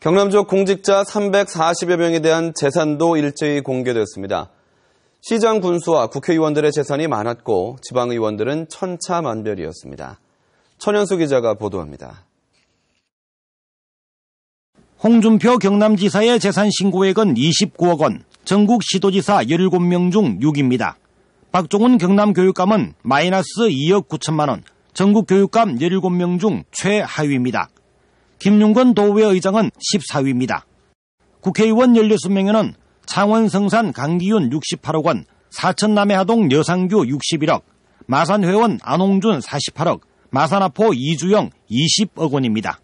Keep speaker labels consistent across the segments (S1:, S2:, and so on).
S1: 경남지역 공직자 340여 명에 대한 재산도 일제히 공개되었습니다 시장 군수와 국회의원들의 재산이 많았고 지방의원들은 천차만별이었습니다. 천현수 기자가 보도합니다.
S2: 홍준표 경남지사의 재산 신고액은 29억 원, 전국 시도지사 17명 중 6입니다. 박종훈 경남교육감은 마이너스 2억 9천만 원, 전국 교육감 17명 중 최하위입니다. 김용건 노회 의장은 14위입니다. 국회의원 16명에는 창원성산 강기윤 68억 원, 사천남해하동 여상규 61억, 마산회원 안홍준 48억, 마산아포 이주영 20억 원입니다.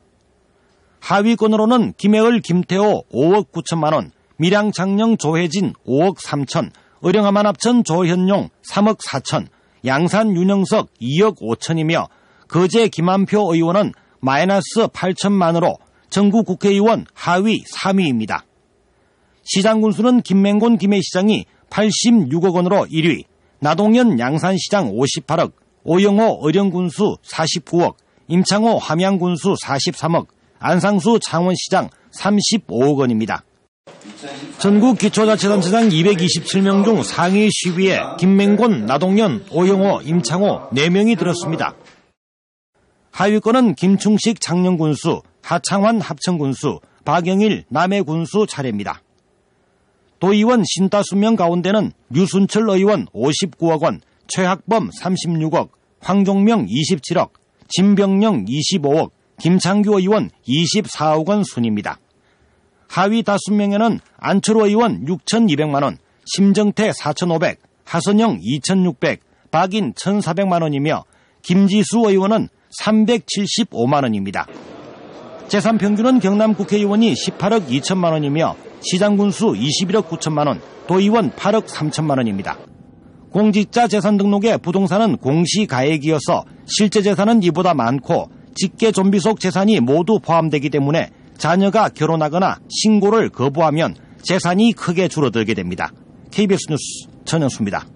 S2: 하위권으로는 김해을 김태호 5억 9천만 원, 밀양창녕 조혜진 5억 3천, 의령하만합천 조현용 3억 4천, 양산 윤영석 2억 5천이며 거제 김한표 의원은 마이너스 8천만으로 전국 국회의원 하위 3위입니다. 시장 군수는 김맹곤 김해시장이 86억 원으로 1위, 나동현 양산시장 58억, 오영호 의령군수 49억, 임창호 함양군수 43억, 안상수 창원시장 35억 원입니다. 전국 기초자치단체장 227명 중 상위 10위에 김맹곤, 나동현, 오영호, 임창호 4명이 들었습니다. 하위권은 김충식 장령군수, 하창환 합천군수, 박영일 남해군수 차례입니다. 도의원 신다수명 가운데는 유순철 의원 59억 원, 최학범 36억, 황종명 27억, 진병령 25억, 김창규 의원 24억 원 순입니다. 하위 다수 명에는 안철호 의원 6,200만 원, 심정태 4,500, 하선영 2,600, 박인 1,400만 원이며 김지수 의원은 375만 원입니다. 재산 평균은 경남 국회의원이 18억 2천만 원이며 시장군수 21억 9천만 원, 도의원 8억 3천만 원입니다. 공직자 재산 등록에 부동산은 공시가액이어서 실제 재산은 이보다 많고 직계 좀비 속 재산이 모두 포함되기 때문에 자녀가 결혼하거나 신고를 거부하면 재산이 크게 줄어들게 됩니다. KBS 뉴스 전현수입니다.